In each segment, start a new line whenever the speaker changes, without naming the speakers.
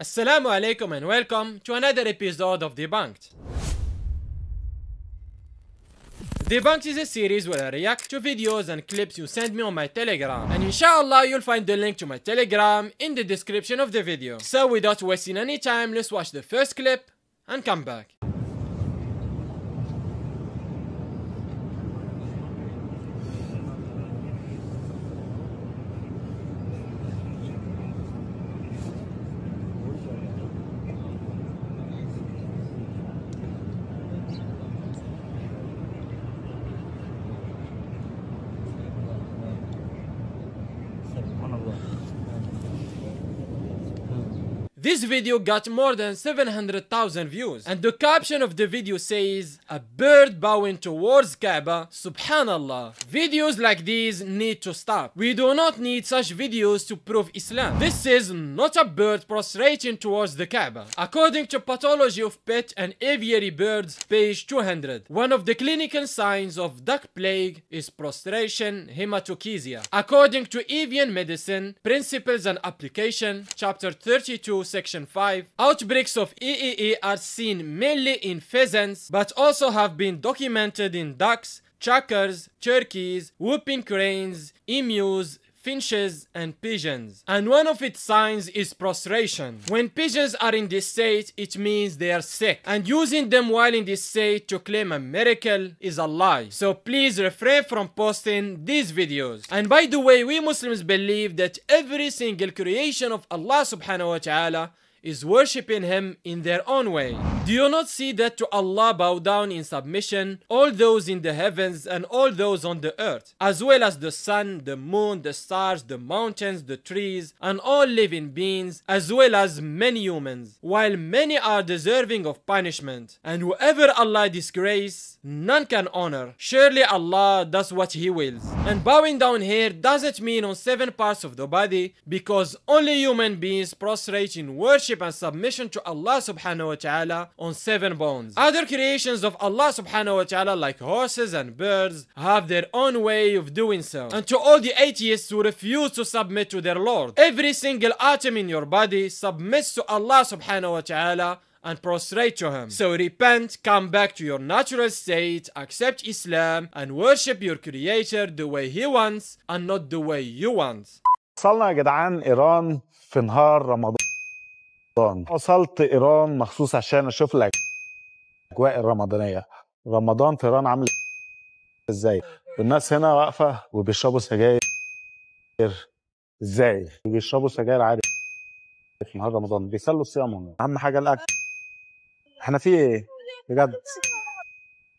Assalamu alaikum and welcome to another episode of Debunked. Debunked is a series where I react to videos and clips you send me on my Telegram and inshallah you'll find the link to my Telegram in the description of the video. So without wasting any time, let's watch the first clip and come back. This video got more than 700,000 views and the caption of the video says a bird bowing towards Kaaba, subhanallah. Videos like these need to stop. We do not need such videos to prove Islam. This is not a bird prostrating towards the Kaaba. According to Pathology of Pet and Aviary Birds, page 200, one of the clinical signs of duck plague is prostration hematochezia. According to avian medicine, principles and application, chapter 32, section 5, outbreaks of EEE are seen mainly in pheasants but also have been documented in ducks, chakars, turkeys, whooping cranes, emus, finches and pigeons. And one of its signs is prostration. When pigeons are in this state, it means they are sick. And using them while in this state to claim a miracle is a lie. So please refrain from posting these videos. And by the way, we Muslims believe that every single creation of Allah subhanahu wa ta'ala is worshipping him in their own way. Do you not see that to Allah bow down in submission all those in the heavens and all those on the earth, as well as the sun, the moon, the stars, the mountains, the trees, and all living beings, as well as many humans, while many are deserving of punishment. And whoever Allah disgrace, none can honor. Surely Allah does what He wills. And bowing down here doesn't mean on seven parts of the body, because only human beings prostrate in worship worship and submission to Allah subhanahu wa ta'ala on seven bones. Other creations of Allah subhanahu wa ta'ala like horses and birds have their own way of doing so. And to all the atheists who refuse to submit to their Lord, every single atom in your body submits to Allah subhanahu wa ta'ala and prostrate to him. So repent, come back to your natural state, accept Islam and worship your creator the way he wants and not the way you want. وصلنا يا جدعان ايران في نهار رمضان رمضان وصلت ايران مخصوص عشان اشوف لك الاجواء الرمضانيه رمضان في ايران عامل ازاي الناس هنا واقفه وبيشربوا سجاير ازاي بيشربوا سجاير عارف في نهار رمضان بيصلوا صيامهم اهم حاجه الاكل احنا في ايه بجد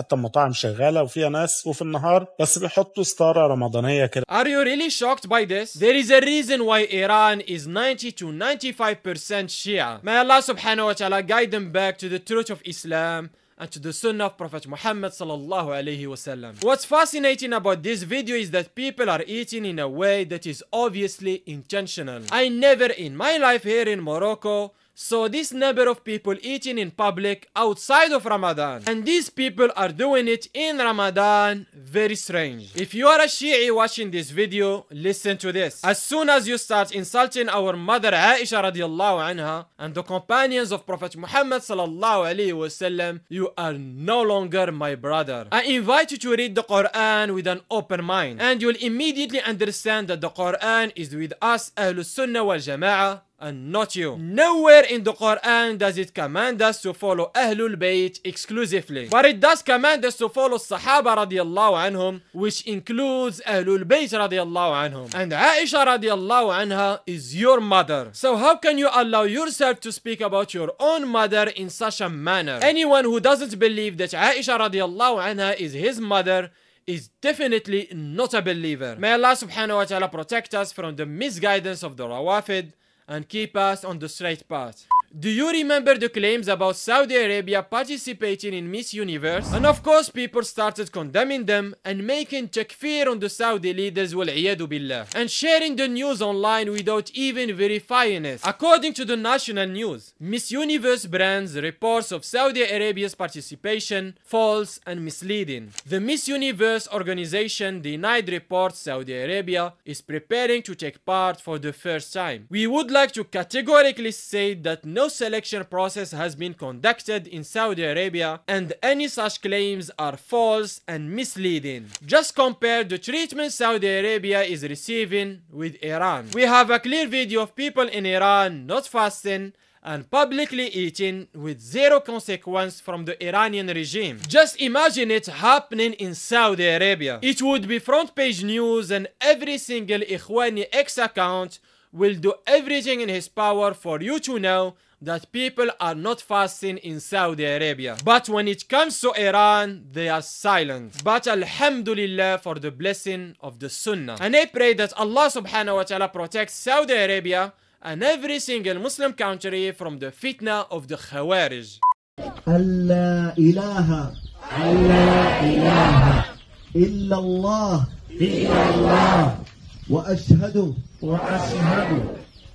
حتى المطاعم شغاله وفيها ناس وفي النهار بس بيحطوا ستاره رمضانيه كده Are you really shocked by this? There is a reason why Iran is 90 to 95% Shia. May Allah subhanahu wa ta'ala guide them back to the truth of Islam and to the sunnah of Prophet Muhammad sallallahu alayhi sallam What's fascinating about this video is that people are eating in a way that is obviously intentional. I never in my life here in Morocco So this number of people eating in public outside of Ramadan. And these people are doing it in Ramadan. Very strange. If you are a Shi'i watching this video, listen to this. As soon as you start insulting our mother Aisha radiallahu anha and the companions of Prophet Muhammad sallallahu alayhi wasallam, you are no longer my brother. I invite you to read the Quran with an open mind and you'll immediately understand that the Quran is with us Ahlul Sunnah wal Jama'ah and not you. Nowhere in the Quran does it command us to follow Ahlul Bayt exclusively. But it does command us to follow Sahaba radiallahu anhum, which includes Ahlul Bayt radiallahu anhum. And Aisha radiallahu anha is your mother. So how can you allow yourself to speak about your own mother in such a manner? Anyone who doesn't believe that Aisha radiallahu anha is his mother is definitely not a believer. May Allah subhanahu wa ta'ala protect us from the misguidance of the Rawafid and keep us on the straight path. Do you remember the claims about Saudi Arabia participating in Miss Universe? And of course people started condemning them and making takfir on the Saudi leaders والعياذ and sharing the news online without even verifying it. According to the national news, Miss Universe brands reports of Saudi Arabia's participation false and misleading. The Miss Universe organization denied reports Saudi Arabia is preparing to take part for the first time. We would like to categorically say that no selection process has been conducted in Saudi Arabia and any such claims are false and misleading. Just compare the treatment Saudi Arabia is receiving with Iran. We have a clear video of people in Iran not fasting and publicly eating with zero consequence from the Iranian regime. Just imagine it happening in Saudi Arabia. It would be front page news and every single Ikhwani X account will do everything in his power for you to know that people are not fasting in Saudi Arabia. But when it comes to Iran, they are silent. But Alhamdulillah for the blessing of the Sunnah. And I pray that Allah subhanahu wa ta'ala protects Saudi Arabia and every single Muslim country from the fitna of the Khawarij. Allah ilaha Allah ilaha إلا الله إلا الله وأشهد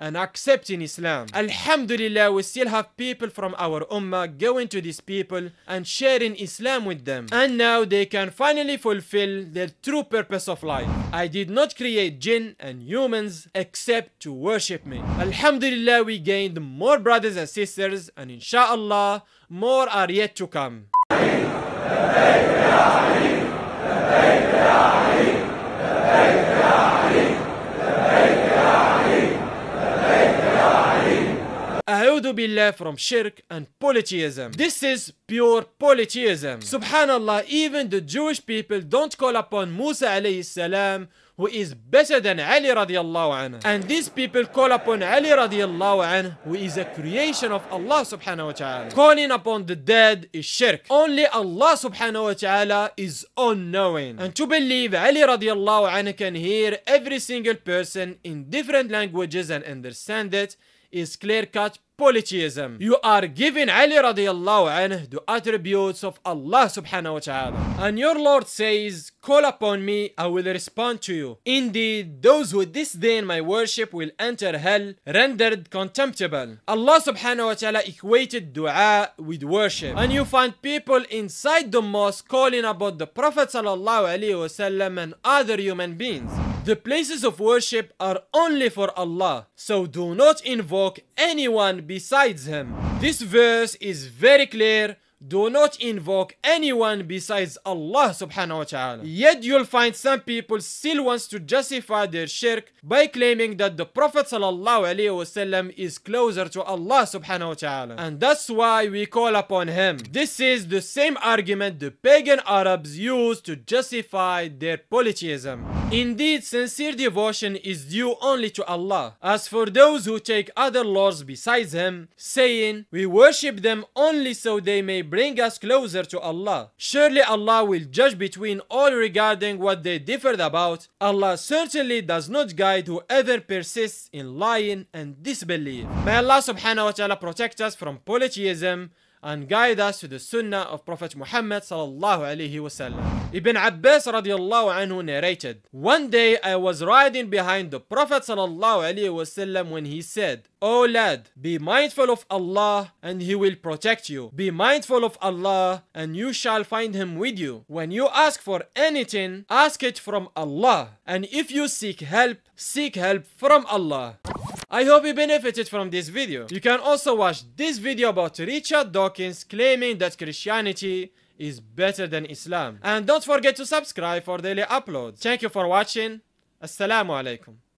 and accepting Islam. Alhamdulillah, we still have people from our ummah going to these people and sharing Islam with them. And now they can finally fulfill their true purpose of life. I did not create jinn and humans except to worship me. Alhamdulillah, we gained more brothers and sisters and inshallah, more are yet to come. A'udhu Billah from shirk and polytheism. This is pure polytheism. Subhanallah, even the Jewish people don't call upon Musa alayhi salam who is better than Ali radiallahu anhu. And these people call upon Ali radiallahu anhu, who is a creation of Allah subhanahu wa ta'ala. Calling upon the dead is shirk. Only Allah subhanahu wa ta'ala is unknowing. And to believe Ali radiallahu anhu can hear every single person in different languages and understand it is clear-cut polytheism. You are giving Ali radiallahu anh the attributes of Allah subhanahu wa ta'ala. And your Lord says, Call upon me, I will respond to you. Indeed, those who disdain my worship will enter hell, rendered contemptible. Allah subhanahu wa ta'ala equated dua with worship. And you find people inside the mosque calling about the Prophet sallallahu alayhi wa and other human beings. The places of worship are only for Allah, so do not invoke anyone besides Him. This verse is very clear do not invoke anyone besides Allah subhanahu wa ta'ala. Yet you'll find some people still wants to justify their shirk by claiming that the Prophet sallallahu alaihi wasallam is closer to Allah subhanahu wa ta'ala. And that's why we call upon him. This is the same argument the pagan Arabs used to justify their polytheism. Indeed, sincere devotion is due only to Allah. As for those who take other lords besides him, saying, we worship them only so they may bring us closer to Allah. Surely Allah will judge between all regarding what they differed about. Allah certainly does not guide whoever persists in lying and disbelief. May Allah subhanahu wa ta'ala protect us from polytheism and guide us to the Sunnah of Prophet Muhammad sallallahu alaihi wasallam. Ibn Abbas radiallahu anhu narrated, One day I was riding behind the Prophet sallallahu alaihi wasallam when he said, O lad, be mindful of Allah and he will protect you. Be mindful of Allah and you shall find him with you. When you ask for anything, ask it from Allah. And if you seek help, seek help from Allah. I hope you benefited from this video. You can also watch this video about Richard Dawkins claiming that Christianity is better than Islam. And don't forget to subscribe for daily uploads. Thank you for watching. Assalamu alaikum.